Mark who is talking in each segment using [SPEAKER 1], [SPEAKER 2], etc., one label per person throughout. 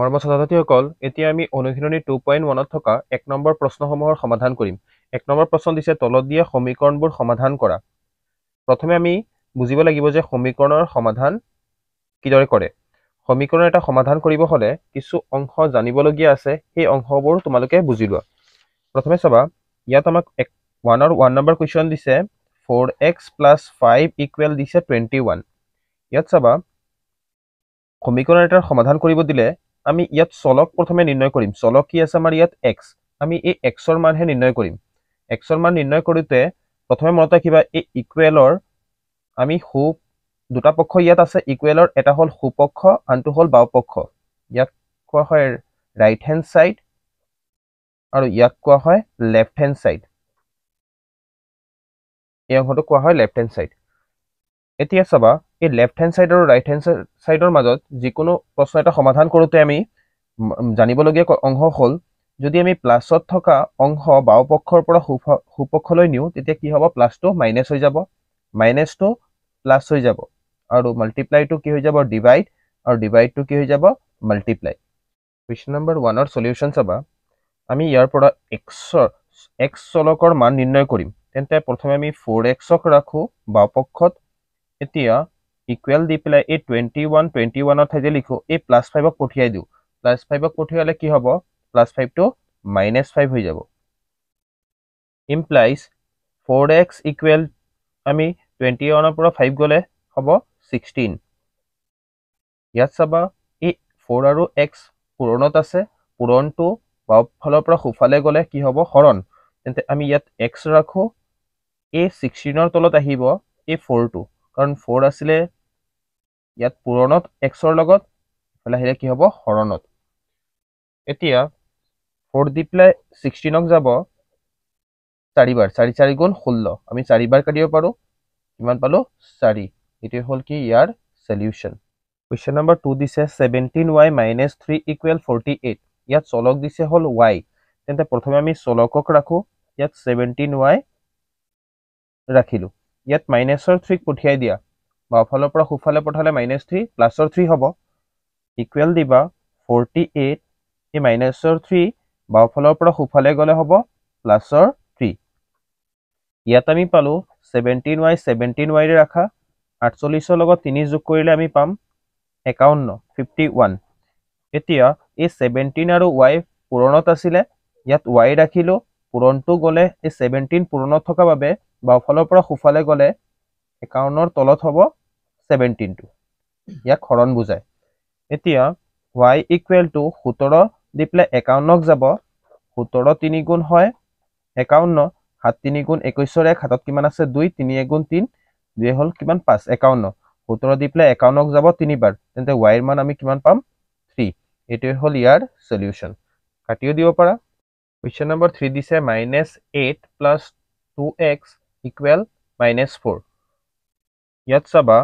[SPEAKER 1] মৰম ছাত্ৰীসকল এতিয়া আমি অনুশীলনী টু পইণ্ট ওৱানত থকা এক নম্বৰ প্ৰশ্নসমূহৰ সমাধান কৰিম এক নম্বৰ প্ৰশ্ন দিছে তলত দিয়া সমীকৰণবোৰ সমাধান কৰা প্ৰথমে আমি বুজিব লাগিব যে সমীকৰণৰ সমাধান কিদৰে কৰে সমীকৰণ এটা সমাধান কৰিব হ'লে কিছু অংশ জানিবলগীয়া আছে সেই অংশবোৰ তোমালোকে বুজি লোৱা প্ৰথমে চাবা ইয়াত আমাক এক ওৱানৰ ওৱান নম্বৰ কুৱেশ্যন দিছে four x plus five equal দিছে টুৱেণ্টি ওৱান ইয়াত চাবা সমীকৰণ এটাৰ সমাধান কৰিব দিলে আমি ইয়াত চলক প্ৰথমে নিৰ্ণয় কৰিম চলক কি আছে আমাৰ ইয়াত এক্স আমি এই এক্সৰ মানহে নিৰ্ণয় কৰিম এক্সৰ মান নিৰ্ণয় কৰোঁতে প্ৰথমে মনত ৰাখিবা এই ইকুৱেলৰ আমি সু দুটা পক্ষ ইয়াত আছে ইকুৱেলৰ এটা হ'ল সুপক্ষ আনটো হ'ল বাওঁপক্ষ ইয়াক কোৱা হয় ৰাইট হেণ্ড ছাইড আৰু ইয়াক কোৱা হয় লেফ্ট হেণ্ড ছাইড এই অংশটো কোৱা হয় লেফ্ট হেণ্ড ছাইড এতিয়া চাবা এই লেফ্ট হেণ্ড ছাইড আৰু ৰাইট হেণ্ড ছাইডৰ মাজত যিকোনো প্ৰশ্ন এটা সমাধান কৰোঁতে আমি জানিবলগীয়া অংশ হ'ল যদি আমি প্লাছত থকা অংশ বাওঁ পক্ষৰ পৰা সু সুপক্ষলৈ নিওঁ তেতিয়া কি হ'ব প্লাছটো মাইনাছ হৈ যাব মাইনাছটো প্লাছ হৈ যাব আৰু মাল্টিপ্লাইটো কি হৈ যাব ডিভাইড আৰু ডিভাইডটো কি হৈ যাব মাল্টিপ্লাই কুৱেশ্যন নম্বৰ ওৱানৰ চলিউশ্যন চাবা আমি ইয়াৰ পৰা এক্সৰ এক্স চলকৰ মান নিৰ্ণয় কৰিম তেন্তে প্ৰথমে আমি ফ'ৰ এক্সক ৰাখোঁ বাওপক্ষত এতিয়া ইকুৱেল দি পেলাই এই টুৱেণ্টি ওৱান টুৱেণ্টি ওৱানৰ ঠাইতে লিখোঁ এই প্লাছ ফাইভক পঠিয়াই দিওঁ প্লাছ ফাইভক পঠিয়ালে কি হ'ব প্লাছ ফাইভটো মাইনাছ ফাইভ হৈ যাব ইমপ্লাইজ ফ'ৰ এক্স ইকুৱেল আমি টুৱেণ্টি ওৱানৰ পৰা ফাইভ গ'লে হ'ব ছিক্সটিন ইয়াত চাবা এই ফ'ৰ আৰু এক্স পূৰণত আছে পূৰণটো বাওঁফালৰ পৰা সোঁফালে গ'লে কি হ'ব হৰণ তেন্তে আমি ইয়াত এক্স ৰাখোঁ এই ছিক্সটিনৰ তলত আহিব এই ফ'ৰটো কাৰণ ফ'ৰ আছিলে ইয়াত পূৰণত এক্সৰ লগত ফেলাহিলে কি হব হৰণত এতিয়া ফ'ৰ দি পেলাই ছিক্সটিনক যাব চাৰিবাৰ চাৰি চাৰি গুণ ষোল্ল আমি চাৰিবাৰ কাটিব পাৰোঁ কিমান পালোঁ চাৰি এটি হল কি ইয়াৰ সলিউশন কুৱেশ্যন নম্বৰ টু দিছে seventeen y minus three equal forty eight ইয়াত চলক দিছে হল ৱাই তেন্তে প্ৰথমে আমি চলকক ৰাখোঁ ইয়াত সেভেন্টিন ৱাই ৰাখিলোঁ ইয়াত মাইনাছৰ থ্ৰীক পঠিয়াই দিয়া বা অফালৰ পৰা সোঁফালে পঠালে মাইনাছ থ্ৰী প্লাছৰ থ্ৰী হ'ব ইকুৱেল দিবা ফৰ্টি এইট এই মাইনাছৰ থ্ৰী বা অফালৰ পৰা সোঁফালে গ'লে হ'ব প্লাছৰ থ্ৰী ইয়াত আমি পালোঁ ছেভেণ্টিন ৱাই ছেভেণ্টিন ৱাইৰে ৰাখা আঠচল্লিছৰ লগত তিনি যোগ কৰিলে আমি পাম একাৱন্ন ফিফটি ওৱান এতিয়া এই ছেভেণ্টিন আৰু ৱাই পূৰণত আছিলে ইয়াত ৱাই ৰাখিলোঁ পূৰণটো গ'লে এই ছেভেণ্টিন পূৰণত থকা বাবে বাওঁফালৰ পৰা সোঁফালে গ'লে একাৱন্নৰ তলত হ'ব ছেভেণ্টিনটো ইয়াক হৰণ বুজায় এতিয়া ৱাই ইকুৱেল টু সোতৰ দি পেলাই একাৱন্নক যাব সোতৰ তিনি গুণ হয় একাৱন্ন সাত তিনি গুণ একৈছৰ এক হাতত কিমান আছে দুই তিনি এগুণ তিনি দুই হ'ল কিমান পাঁচ একাৱন্ন সোতৰ দি পেলাই একাৱন্নক যাব তিনিবাৰ তেন্তে ৱাইৰ মান আমি কিমান পাম থ্ৰী এইটোৱে হ'ল ইয়াৰ চলিউশ্যন কাটিও দিব পাৰা কুৱেশ্যন নম্বৰ থ্ৰী দিছে minus eight plus two x equal minus four ইয়াত চাবা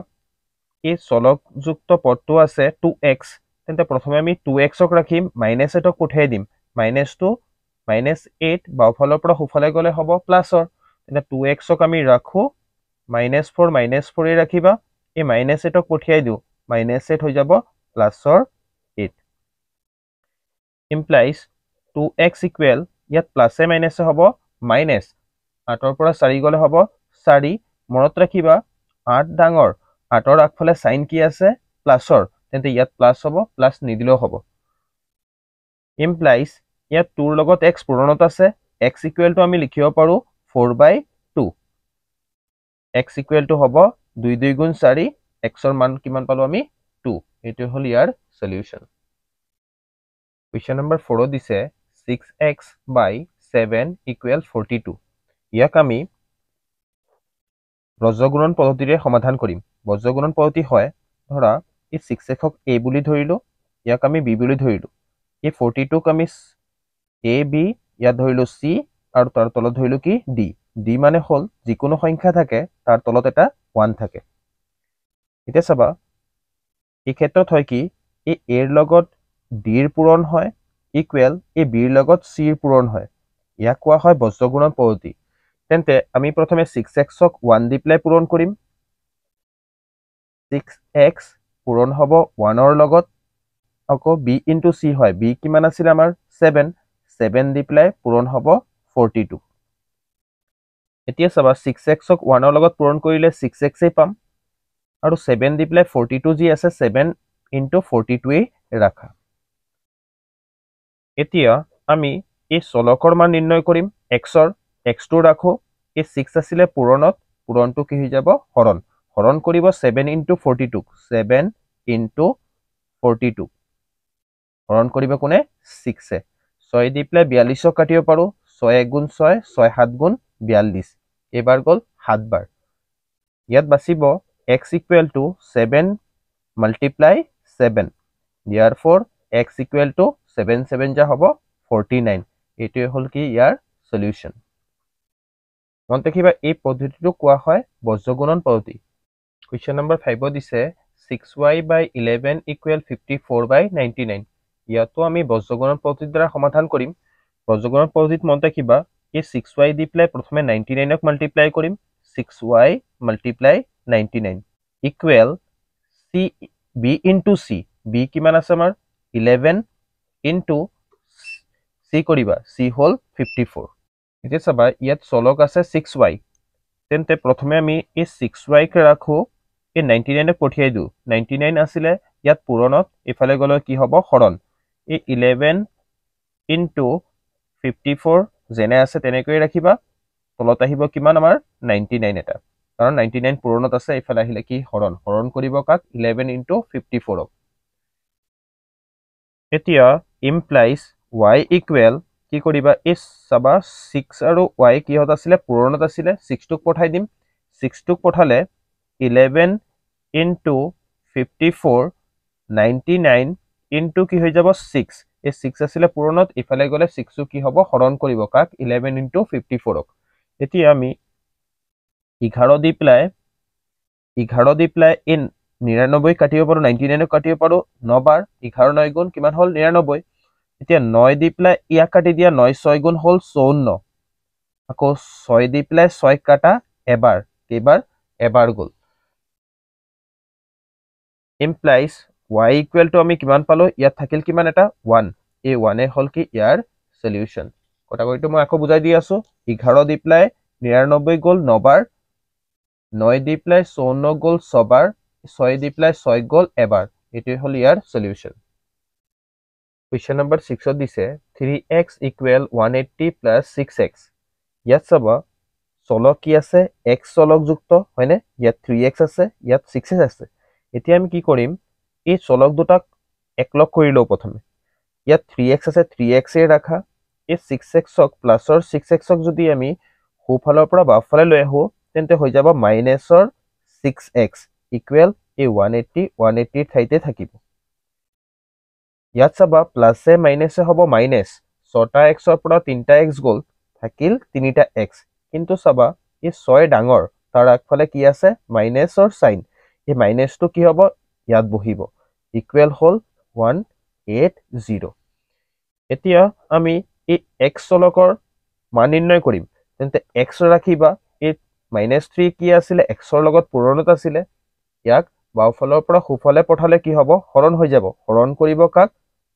[SPEAKER 1] এই চলকযুক্ত পদটো আছে টু এক্স তেন্তে প্ৰথমে আমি টু এক্সক ৰাখিম মাইনাছ এইটক পঠিয়াই দিম মাইনাছটো মাইনাছ এইট বাওঁফালৰ পৰা সোঁফালে গ'লে হ'ব প্লাছৰ তেন্তে টু এক্সক আমি ৰাখোঁ মাইনাছ ফ'ৰ মাইনাছ ফ'ৰেই ৰাখিবা এই মাইনাছ এইটক পঠিয়াই দিওঁ মাইনাছ এইট হৈ যাব প্লাছৰ eight implies two x equal ইয়াত প্লাছে মাইনাছে হ'ব মাইনাছ আঠৰ পৰা চাৰি গ'লে হ'ব চাৰি মনত ৰাখিবা আঠ ডাঙৰ আঠৰ আগফালে চাইন কি আছে প্লাছৰ তেন্তে ইয়াত প্লাছ হ'ব প্লাছ নিদিলেও হ'ব ইমপ্লাইজ ইয়াত টুৰ লগত এক্স পূৰণত আছে এক্স ইকুৱেলটো আমি লিখিব পাৰোঁ ফ'ৰ বাই টু এক্স ইকুৱেলটো হ'ব দুই দুই গুণ চাৰি এক্সৰ মান কিমান পালোঁ আমি টু এইটো হ'ল ইয়াৰ চলিউশ্যন কুৱেশ্যন নম্বৰ ফ'ৰত দিছে six x by seven equal forty two ইয়াক আমি ব্ৰজগুণন পদ্ধতিৰে সমাধান কৰিম ব্ৰজগুণন পদ্ধতি হয় ধৰা এই ছিক্স এক্সক এ বুলি ধৰিলোঁ ইয়াক আমি বি বুলি ধৰিলোঁ এই ফৰ্টি টুক আমি এ বি ইয়াত ধৰিলোঁ চি আৰু তাৰ তলত ধৰিলোঁ কি ডি ডি মানে হ'ল যিকোনো সংখ্যা থাকে তাৰ তলত এটা ওৱান থাকে এতিয়া চাবা এই ক্ষেত্ৰত হয় কি এই এৰ লগত ডিৰ পূৰণ হয় ইকুৱেল এই বিৰ লগত চিৰ পূৰণ হয় ইয়াক কোৱা হয় বজ্ৰগুণন পদ্ধতি তেন্তে আমি প্ৰথমে ছিক্স এক্সক ওৱান দি প্লাই পূৰণ কৰিম ছিক্স এক্স পূৰণ হ'ব ওৱানৰ ৰ লগত আকো b ইনটু চি হয় বি কিমান আছিল আমাৰ ছেভেন ছেভেন দি প্লাই পূৰণ হ'ব ফৰ্টি টু এতিয়া চাবা ছিক্স এক্সক ওৱানৰ লগত পূৰণ কৰিলে ছিক্স এক্সেই পাম আৰু 7 দি প্লাই টু যি আছে 7 ইনটু ফৰ্টি টুৱেই ৰাখা এতিয়া আমি এই চলকৰ মান নিৰ্ণয় কৰিম এক্সৰ এক্স টু রাখো এই সিক্স আসলে পূরণত পূরণটো কি হয়ে যাব হরণ হরণ করব seven into forty two seven into forty two হরণ করবে কোনে সিক্সে ছয় দি পেলায় বিয়াল্লিশও কাটিব পো ছয় এক গুণ ছয় ছয় সাত গুণ বিয়াল্লিশ এবার গল সাতবার ইয়াত বাঁচিব x equal to seven multiply seven ইয়ার four x equal to seven seven যা হব ফর্টি নাইন এইটাই হল কি ইয়ার সলিউশন মনত ৰাখিবা এই পদ্ধতিটো কোৱা হয় বজ্ৰগুণন পদ্ধতি কুৱেশ্যন নম্বৰ ফাইভত দিছে six y by eleven equal fifty four by ninety nine ইয়াতো আমি বজ্ৰগুণন পদ্ধতিৰ দ্বাৰা সমাধান কৰিম বজ্ৰগুণন পদ্ধতিত মনত ৰাখিবা এই ছিক্স ৱাই দি পেলাই প্ৰথমে নাইণ্টি নাইনক মাল্টিপ্লাই কৰিম six y multiply ninety nine equal c b into c b কিমান আছে আমাৰ ইলেভেন ইনটু চি কৰিবা চি হ'ল ফিফটি ফ'ৰ এতিয়া চাবা ইয়াত চলক আছে ছিক্স ৱাই তেন্তে প্ৰথমে আমি এই ছিক্স ৱাইক ৰাখোঁ এই নাইণ্টি নাইনক পঠিয়াই দিওঁ নাইণ্টি নাইন আছিলে ইয়াত পূৰণত এইফালে গ'লে কি হ'ব সৰল এই ইলেভেন ইণ্টু ফিফটি ফ'ৰ যেনে আছে তেনেকৈয়ে ৰাখিবা তলত আহিব কিমান আমাৰ নাইণ্টি নাইন এটা কাৰণ নাইণ্টি নাইন পুৰণত আছে এইফালে আহিলে কি হৰণ হৰণ কৰিব কাক ইলেভেন ইনটু ফিফটি ফ'ৰক এতিয়া ইমপ্লাইজ ৱাই ইকুৱেল কি কৰিবা এই চাবা ছিক্স আৰু ৱাই কিহত আছিলে পূৰণত আছিলে ছিক্সটোক পঠাই দিম ছিক্সটোক পঠালে eleven into fifty four ninety কি হৈ যাব ছিক্স এই ছিক্স আছিলে পূৰণত ইফালে গ'লে ছিক্সটো কি হ'ব হৰণ কৰিব কাক ইলেভেন ইনটু ফিফটি ফ'ৰক এতিয়া আমি এঘাৰ দি পেলাই এঘাৰ দি পেলাই এই নিৰান্নব্বৈ কাটিব পাৰোঁ নাইণ্টি নাইনক কাটিব পাৰোঁ নবাৰ এঘাৰ নয় গুণ কিমান হ'ল নিৰান্নব্বৈ এতিয়া নয় দি পেলাই ইয়াক কাটি দিয়া নয় ছয় গুণ হল চৌৱন্ন আকৌ ছয় দি পেলাই ছয় কাটা এবাৰ কেইবাৰ এবাৰ গল ইমপ্লাইজ ৱাই ইকুৱেল টু আমি কিমান পালো ইয়াত থাকিল কিমান এটা ওৱান এই ওৱানে হল কি ইয়াৰ চলিউশ্যন কটাকৰিটো মই আকৌ বুজাই দি আছো এঘাৰ দি পেলাই নিৰান্নব্বৈ গল নবাৰ নয় দি পেলাই চৌৱন্ন গল ছবাৰ ছয় দি পেলাই ছয় গল এবাৰ এইটোৱে হল ইয়াৰ চলিউশ্যন क्वेश्चन नंबर सिक्स दिसे three x equal one eighty plus six x इतना चाह चलक कि आस एक्स चलकुक्त है थ्री एक्स आसात सिक्स एक्स आसमें कि करम ये चलक दूटा एकलग कर लो प्रथम इतना थ्री एक्स आस थ्री एक्स रखा ये सिक्स एक्सक प्लास सिक्स एक्सक जो सोफल बफफाले लो तेज हो जा माइनासर सिक्स एक्स इकुवेल ये वन एट्टी वन एट्टर ठाईते थको ইয়াত চাবা প্লাছে মাইনাছে হব মাইনাছ ছটা এক্সৰ পৰা তিনিটা এক্স গ'ল থাকিল তিনিটা এক্স কিন্তু চাবা ই ছয় ডাঙৰ তাৰ আগফালে কি আছে মাইনাছৰ চাইন এই মাইনাছটো কি হ'ব ইয়াত বহিব ইকুৱেল হ'ল ওৱান এইট জিৰ' এতিয়া আমি এই এক্স চলকৰ মান নিৰ্ণয় কৰিম তেন্তে এক্স ৰাখিবা এই মাইনাছ থ্ৰী কি আছিলে এক্সৰ লগত পূৰণত আছিলে ইয়াক বাওঁফালৰ পৰা সোঁফালে পঠালে কি হ'ব হৰণ হৈ যাব হৰণ কৰিব কাক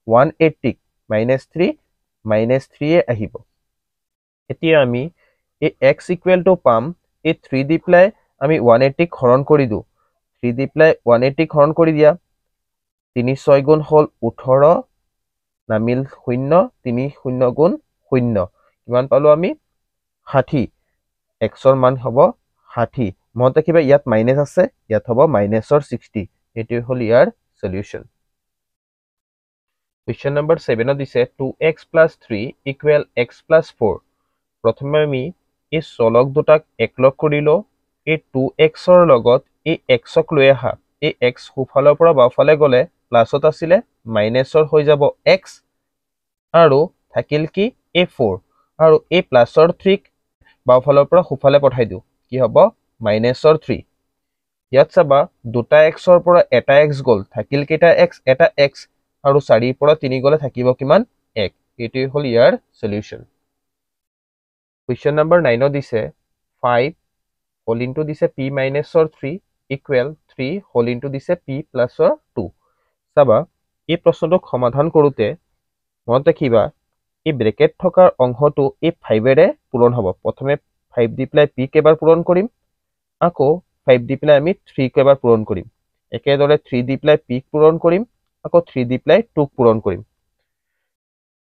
[SPEAKER 1] 180 minus 3 minus 3 a hibo. Etia ami a x equal to pump a 3 deply ami 180 horon corridu 3 deply 180 horon corridia tini soigon hole utoro namil huino tini huinogun huino. Iman paluami hati xor man hobo hati monta kiba yat minus asse yat hobo minus or 60. এটি হল ইয়ার সলিউশন question number ছেভেনত দিছে two x plus three equal x plus four প্ৰথমে আমি এই চলক দুটাক একলগ কৰি লওঁ এই টু এক্সৰ লগত এই এক্সক লৈ আহা এই এক্স সোঁফালৰ পৰা বাওঁফালে গ'লে প্লাছত আছিলে মাইনাছৰ হৈ যাব এক্স আৰু থাকিল কি এই ফ'ৰ আৰু এই প্লাছৰ থ্ৰীক বাওঁফালৰ পৰা সোঁফালে পঠাই দিওঁ কি হ'ব মাইনাছৰ থ্ৰী ইয়াত চাবা দুটা এক্সৰ পৰা এটা এক্স গ'ল থাকিল কেইটা এক্স এটা এক্স আৰু 4 ৰ পৰা 3 গলে থাকিব কিমান 1 এটো হল ইয়াৰ সলিউচন কুৱেশ্চন নম্বৰ 9 ৰ দিছে 5 হোল ইনটু দিছে p minus r 3 equal 3 whole into দিছে p প্লাস অৰ 2 সাবা এই প্ৰশ্নটো সমাধান কৰোতে মন ৰাখিবা এই ব্ৰেকেট থকাৰ অংশটো এই 5 ৰে পূৰণ হ'ব প্ৰথমে 5 দি প্লাই p কেবাৰ পূৰণ কৰিম আকৌ 5 দি প্লাই আমি 3 কেবাৰ পূৰণ কৰিম একেদৰে 3 দি প্লাই p পূৰণ কৰিম আকৌ থ্ৰী দি পেলাই টুক পূৰণ কৰিম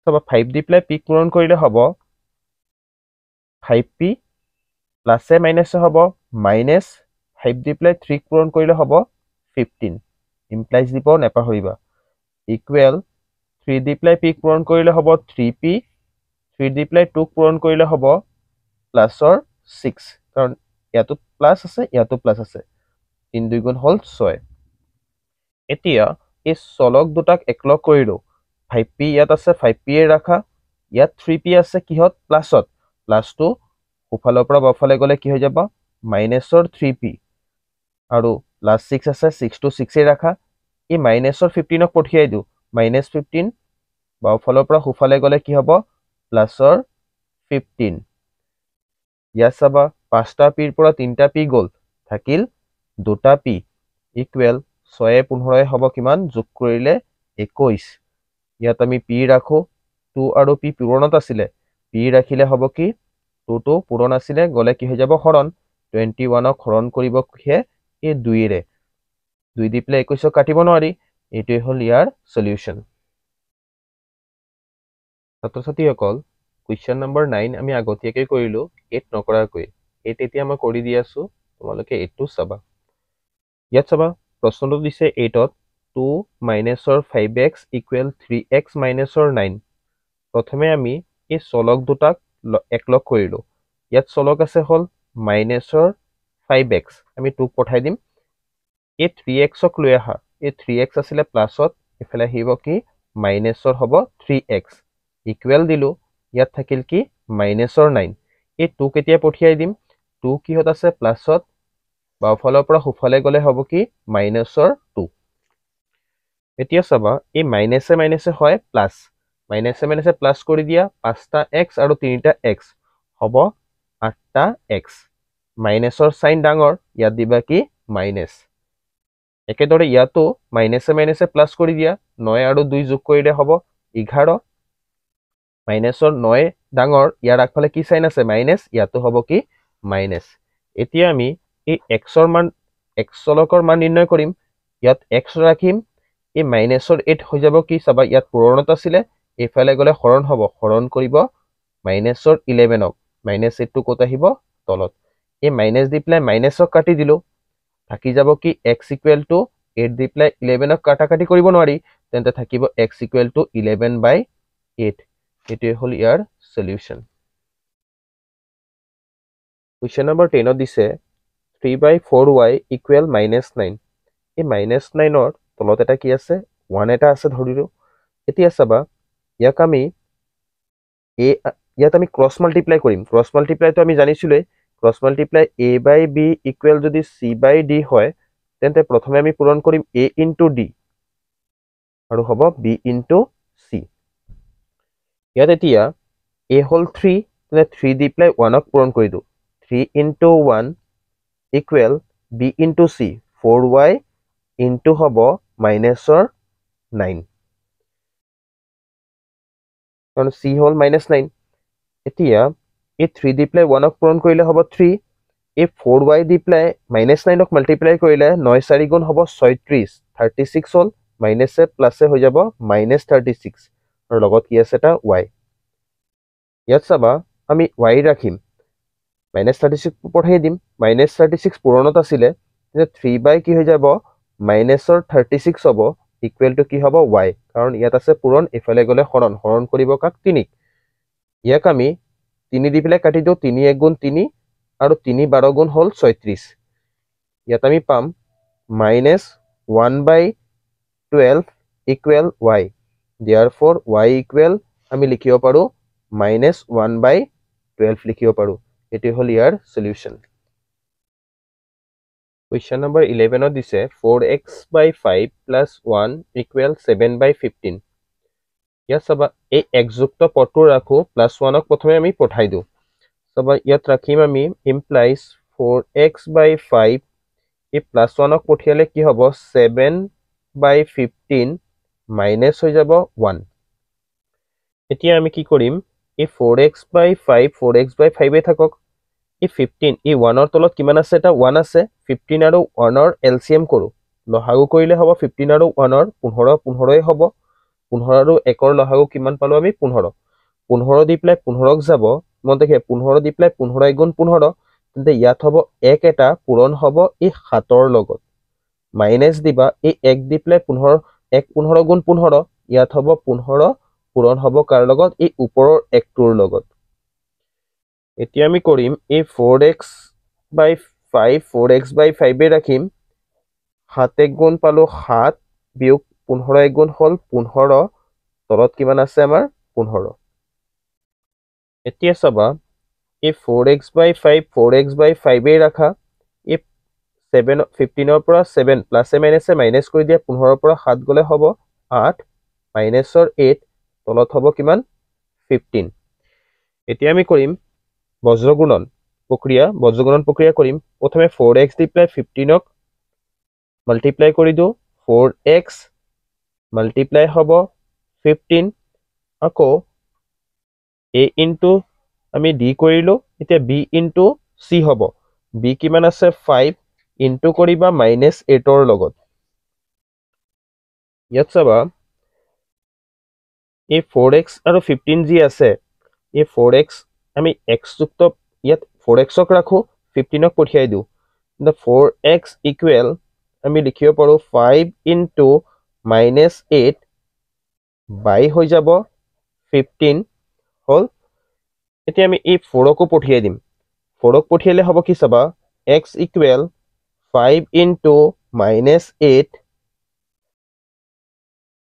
[SPEAKER 1] চাব ফাইভ দি পেলাই পিক পূৰণ কৰিলে হ'ব ফাইভ পি প্লাছে মাইনাছে হ'ব মাইনাছ ফাইভ দি পেলাই থ্ৰী পূৰণ কৰিলে হ'ব ফিফটিন ইমপ্লাইজ দিব নেপাহৰিবা ইকুৱেল থ্ৰী দি পেলাই পিক পূৰণ কৰিলে হ'ব থ্ৰী পি থ্ৰী দি পেলাই টুক পূৰণ কৰিলে হ'ব প্লাছৰ ছিক্স কাৰণ ইয়াতো প্লাছ আছে ইয়াতো প্লাছ আছে তিনি দুই গুণ হ'ল ছয় এতিয়া এই চলক দুটাক একলগ কৰিলোঁ ফাইভ পি ইয়াত আছে ফাইভ পি এ ৰাখা ইয়াত থ্ৰী পি আছে কিহত প্লাছত প্লাছটো সোফালৰ পৰা বাওঁফালে গ'লে কি হৈ যাব মাইনাছৰ থ্ৰী পি আৰু প্লাছ ছিক্স আছে ছিক্স টু ছিক্সেই ৰাখা ই মাইনাছৰ ফিফটিনক পঠিয়াই দিওঁ মাইনাছ ফিফটিন বাওঁফালৰ পৰা সোফালে গ'লে কি হ'ব প্লাছৰ ফিফটিন ইয়াত চাবা পাঁচটা পিৰ পৰা তিনিটা পি গ'ল থাকিল দুটা পি ইকুৱেল ছয়ে পোন্ধৰ হ'ব কিমান যোগ কৰিলে একৈছ ইয়াত আমি পি ৰাখোঁ টু আৰু পি পূৰণত আছিলে পি ৰাখিলে হ'ব কি টুটো পূৰণ আছিলে গ'লে কি হৈ যাব শৰণ টুৱেণ্টি ওৱানক হৰণ কৰিব সেয়ে এই দুইৰে দুই দি পেলাই একৈছক কাটিব নোৱাৰি এইটোৱে হ'ল ইয়াৰ চলিউশ্যন ছাত্ৰ ছাত্ৰীসকল কুৱেশ্যন নম্বৰ নাইন আমি আগতীয়াকৈ কৰিলোঁ এইট নকৰাকৈ এইট এতিয়া মই কৰি দি আছোঁ তোমালোকে এইটটো চাবা ইয়াত চাবা প্ৰশ্নটো দিছে এইটত টু মাইনাছৰ five x equal three x মাইনাছৰ নাইন প্ৰথমে আমি এই চলক দুটাক একলগ কৰিলোঁ ইয়াত চলক আছে হ'ল মাইনাছৰ ফাইভ এক্স আমি টুক পঠাই দিম এই থ্ৰী এক্সক লৈ আহা এই থ্ৰী এক্স আছিলে প্লাছত এইফালে আহিব কি মাইনাছৰ হ'ব থ্ৰী এক্স ইকুৱেল দিলোঁ ইয়াত থাকিল কি মাইনাছৰ নাইন এই টুক এতিয়া পঠিয়াই দিম টু কিহত আছে প্লাছত বাওঁফালৰ পৰা সোঁফালে গ'লে হ'ব কি মাইনাছৰ টু এতিয়া চাবা এই মাইনাছে মাইনাছে হয় প্লাছ মাইনাছে মাইনাছে প্লাছ কৰি দিয়া পাঁচটা এক্স আৰু তিনিটা এক্স হ'ব আঠটা এক্স মাইনাছৰ চাইন ডাঙৰ ইয়াত দিবা কি মাইনাছ একেদৰে ইয়াতো মাইনাছে মাইনাছে প্লাছ কৰি দিয়া নয় আৰু দুই যোগ কৰিলে হ'ব এঘাৰ মাইনাছৰ নয় ডাঙৰ ইয়াৰ আগফালে কি চাইন আছে মাইনাছ ইয়াতো হ'ব কি মাইনাছ এতিয়া আমি এই এক্সৰ মান এক্সলকৰ মান নিৰ্ণয় কৰিম ইয়াত এক্স ৰাখিম এই মাইনাছৰ এইট হৈ যাব কি চাবা ইয়াত পূৰণত আছিলে এইফালে গ'লে শৰণ হ'ব শৰণ কৰিব মাইনাছৰ ইলেভেনক মাইনাছ এইটটো ক'ত আহিব তলত এই মাইনাছ দি পেলাই মাইনাছক কাটি দিলোঁ থাকি যাব কি এক্স ইকুৱেল টু এইট দি পেলাই ইলেভেনক কাটা কাটি কৰিব নোৱাৰি তেন্তে থাকিব x equal to eleven by eight সেইটোৱে হ'ল ইয়াৰ চলিউশ্যন কুৱেশ্যন নম্বৰ টেনত দিছে 3 by 4y equal minus 9 a minus 9 or তলত এটা কি আছে 1 এটা আছে ধৰিলো এতিয়া সাবা ইয়াক আমি a ইয়াত আমি ক্ৰস মাল্টিপ্লাই কৰিম ক্রস মাল্টিপ্লাই তো আমি জানিছিলে cross multiply a by b equal যদি c by d হয় তেনতে প্ৰথমে আমি পূৰণ কৰিম a into d আৰু হ'ব b into c ইয়াত এতিয়া a হল 3 তেনে 3 প্লাই 1 পূৰণ কৰি দো 3 into 1 equal b into c 4y into hobo minus or 9 on c whole minus 9 etia a 3 deply 1 of prone coil hobo 3 a 4y deply minus 9 of multiply coil noise arigon hobo soy trees 36 whole minus a plus a hojabo minus 36 or logot yes at a y yet saba ami y rakim minus thirty six পঠাই দিম minus thirty six পূৰণত আছিলে তেতিয়া three বাই কি হৈ যাব মাইনাছৰ thirty six হ'ব equal to কি হ'ব ৱাই কাৰণ ইয়াত আছে পূৰণ ইফালে গ'লে হৰণ হৰণ কৰিব কাক তিনিক ইয়াক আমি তিনি দি পেলাই কাটি দিওঁ তিনি এক গুণ তিনি আৰু তিনি বাৰ গুণ হ'ল ছয়ত্ৰিছ ইয়াত আমি পাম minus one by twelve equal y ডিয়াৰ ফ'ৰ ৱাই ইকুৱেল আমি লিখিব পাৰোঁ মাইনাছ ওৱান বাই টুৱেল্ভ লিখিব পাৰোঁ এটি হল ইয়ার সলিউশন কোশ্চেন নম্বর 11 অ দিছে 4x 5 1 7 15 ইয়া সবা এই x যুক্ত পটো রাখো 1 ক প্রথমে আমি পঠাই দো সবা ইয়াত রাখিম আমি ইমপ্লাইজ 4x 5 এই 1 ক পঠিয়ালে কি হবো 7 15 হৈ যাব 1 এতিয়া আমি কি করিম ই four x by five four x by ফাইভেই থাকক ই ফিফটিন ই ওৱানৰ তলত কিমান আছে এটা ওৱান আছে ফিফটিন আৰু ওৱানৰ এল চি এম কৰোঁ লহাগু কৰিলে হ'ব ফিফটিন আৰু ওৱানৰ পোন্ধৰ পোন্ধৰই হ'ব পোন্ধৰ আৰু একৰ লহাগু কিমান পালোঁ আমি পোন্ধৰ পোন্ধৰ দি পেলাই পোন্ধৰক যাব মন দেখে পোন্ধৰ দি পেলাই পোন্ধৰ এগুণ পোন্ধৰ তেন্তে ইয়াত হ'ব এক এটা পূৰণ হ'ব এই সাতৰ লগত মাইনাছ দিবা এই এক দি পেলাই পোন্ধৰ এক পোন্ধৰ গুণ পোন্ধৰ ইয়াত হ'ব পোন্ধৰ পূৰণ হ'ব কাৰ লগত এই ওপৰৰ একটোৰ লগত এতিয়া আমি কৰিম এই four x by five four x by ফাইভেই ৰাখিম সাত এক গুণ পালোঁ সাত বিয়োগ পোন্ধৰ এক গুণ হ'ল পোন্ধৰ তলত কিমান আছে আমাৰ পোন্ধৰ এতিয়া চাবা এই four x by five four x by ফাইভেই ৰাখা এই ছেভেন ফিফটিনৰ পৰা ছেভেন প্লাছে মাইনাছে মাইনাছ কৰি দিয়া পোন্ধৰৰ পৰা সাত গ'লে হ'ব আঠ মাইনাছৰ এইট তলত হ'ব কিমান ফিফটিন এতিয়া আমি কৰিম বজ্ৰগুণন প্ৰক্ৰিয়া বজ্ৰগুণন প্ৰক্ৰিয়া কৰিম প্ৰথমে ফ'ৰ এক্স দি পেলাই ফিফটিনক মাল্টিপ্লাই কৰি দিওঁ ফ'ৰ এক্স মাল্টিপ্লাই হ'ব ফিফটিন আকৌ এ ইনটো আমি ডি কৰিলোঁ এতিয়া বি ইনটো চি হ'ব বি কিমান আছে ফাইভ ইনটো কৰিবা মাইনাছ এইটৰ লগত ইয়াত চাবা এই ফ'ৰ এক্স আৰু ফিফটিন জি আছে এই ফ'ৰ এক্স আমি এক্সযুক্ত ইয়াত ফ'ৰ এক্সক ৰাখোঁ ফিফটিনক পঠিয়াই দিওঁ দ্য ফ'ৰ এক্স ইকুৱেল আমি লিখিব পাৰোঁ five into minus eight by হৈ যাব ফিফটিন হ'ল এতিয়া আমি এই ফ'ৰকো পঠিয়াই দিম ফ'ৰক পঠিয়ালে হ'ব কি চাবা x equal five into minus eight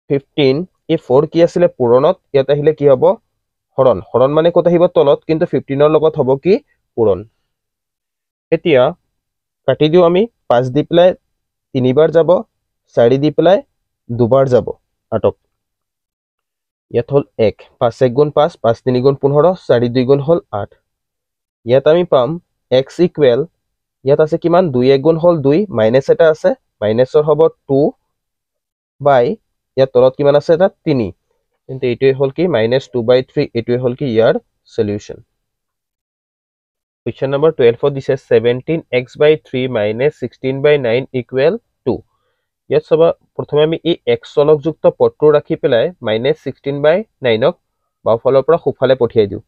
[SPEAKER 1] fifteen এই ফ'ৰ কি আছিলে পূৰণত ইয়াত আহিলে কি হ'ব হৰণ হৰণ মানে ক'ত আহিব তলত কিন্তু ফিফটিনৰ লগত হ'ব কি পূৰণ এতিয়া কাটি দিওঁ আমি পাঁচ দি পেলাই তিনিবাৰ যাব চাৰি দি পেলাই দুবাৰ যাব আটক ইয়াত হ'ল এক পাঁচ এক গুণ পাঁচ পাঁচ তিনি গুণ পোন্ধৰ চাৰি দুই গুণ হ'ল আঠ ইয়াত আমি পাম এক্স ইকুৱেল ইয়াত আছে কিমান দুই এক গুণ হ'ল দুই মাইনাছ এটা আছে মাইনাছৰ হ'ব টু বাই ইয়াৰ তলত কিমান আছে এটা তিনি তেন্তে এইটোৱে হ'ল কি মাইনাছ টু বাই থ্ৰী এইটোৱে হ'ল কি ইয়াৰ চলিউশ্যন কুৱেশ্যন নম্বৰ টুৱেলভত দিছে seventeen x by three minus sixteen by nine equal two ইয়াত চাবা প্ৰথমে আমি এই এক্স চলকযুক্ত পথটো ৰাখি পেলাই মাইনাছ ছিক্সটিন বাই নাইনক বাওঁফালৰ পৰা সোঁফালে পঠিয়াই দিওঁ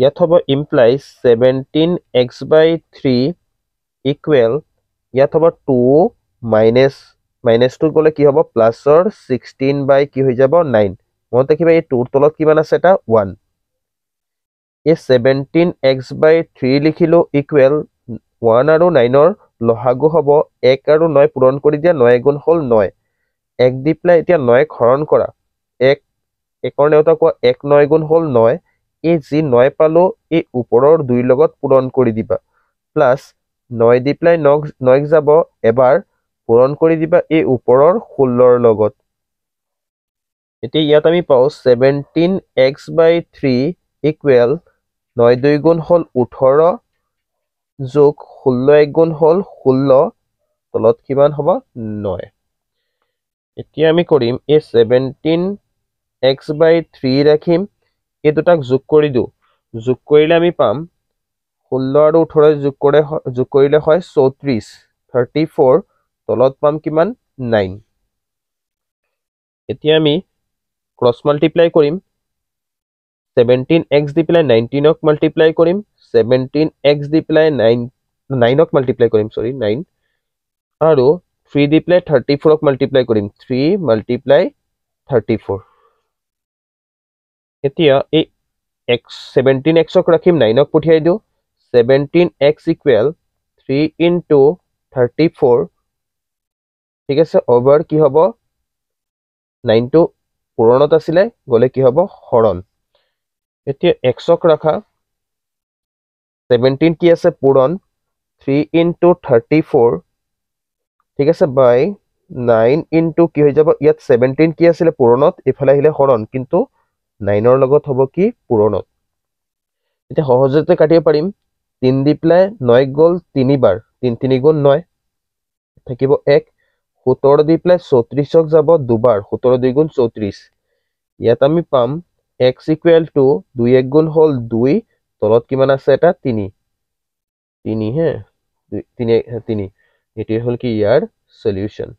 [SPEAKER 1] ইয়াত হ'ব implies seventeen x by three equal ইয়াত হ'ব টু মাইনাছ মাইনাস টু গলে কি হব প্লাসর সিক্সটিন বাই কি হয়ে যাব নাইন মনে রাখবে এই টুর তলত কি আছে এটা ওয়ান এই সেভেন্টিন এক্স বাই থ্রি লিখিল ইকুয়েল ওয়ান আর নাইনের লহাগু হব এক আর নয় পূরণ করে দিয়া নয় গুণ হল নয় এক দি পেলায় এটা নয় খরণ করা এক একর নেওতা কোয়া এক নয় গুণ হল নয় এই যি নয় পালো এই উপরের দুই লগত পূরণ করে দিবা প্লাস নয় দি পেলায় নয় যাব এবার পূৰণ কৰি দিবা এই ওপৰৰ ষোল্লৰ লগত এতিয়া ইয়াত আমি পাওঁ এক্স বাই থ্ৰী ইকুৱেল 9 দুই গুণ হল ওঠৰ যোগ ষোল্ল 1 গুণ হল ষোল্ল তলত কিমান হ'ব 9 এতিয়া আমি কৰিম এই এক্স বাই থ্ৰী ৰাখিম এই দুটাক যোগ কৰি দিওঁ যোগ কৰিলে আমি পাম ষোল্ল আৰু ওঠৰ যোগ কৰে যোগ কৰিলে হয় চৌত্ৰিছ থাৰ্টি ফ'ৰ তলত পাম কিমান নাইন এতিয়া আমি ক্ৰছ মাল্টিপ্লাই কৰিম কৰিম এক্স দি পেলাই নাইনটিনক মাল্টিপ্লাই কৰিম কৰিম এক্স দি পেলাই নাইন নাইনক মাল্টিপ্লাই কৰিম সৰি 9 আৰু দি পেলাই থাৰ্টি ফ'ৰক মাল্টিপ্লাই কৰিম থ্ৰী মাল্টিপ্লাই থাৰ্টি ফ'ৰ এতিয়া এই এক্স 17x এক্সক ৰাখিম নাইনক পঠিয়াই দিওঁ দিও x equal three into thirty four ঠিক আছে অভার কি হব 9 টু পূরণত আছিলে গলে কি হব হরণ এতিয়া x অক রাখা 17 কি আছে পূরণ 3 ইনটু 34 ঠিক আছে বাই 9 ইনটু কি হৈ যাব ইয়াত 17 কি আছিলে পূরণত ইফালে আহিলে হরণ কিন্তু 9 অর লগত হব কি পূরণত এতিয়া সহজতে কাটিয়ে পাৰিম 3 দি প্লাই 9 গল 3 বাৰ 3 3 গুণ থাকিব 1 সোতৰ দি পেলাই চৌত্ৰিছক যাব দুবাৰ সোতৰ দুই গুণ চৌত্ৰিছ ইয়াত আমি পাম এক্স ইকুৱেল টু দুই এক গুণ হ'ল দুই তলত কিমান আছে এটা তিনি তিনি হে তিনি তিনি এইটোৱে হ'ল কি ইয়াৰ চলিউশ্যন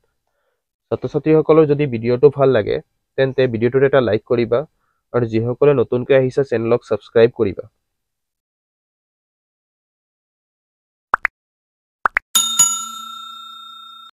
[SPEAKER 1] ছাত্ৰ ছাত্ৰীসকলৰ যদি ভিডিঅ'টো ভাল লাগে তেন্তে ভিডিঅ'টোত এটা লাইক কৰিবা আৰু যিসকলে নতুনকৈ আহিছে চেনেলক ছাবস্ক্ৰাইব কৰিবা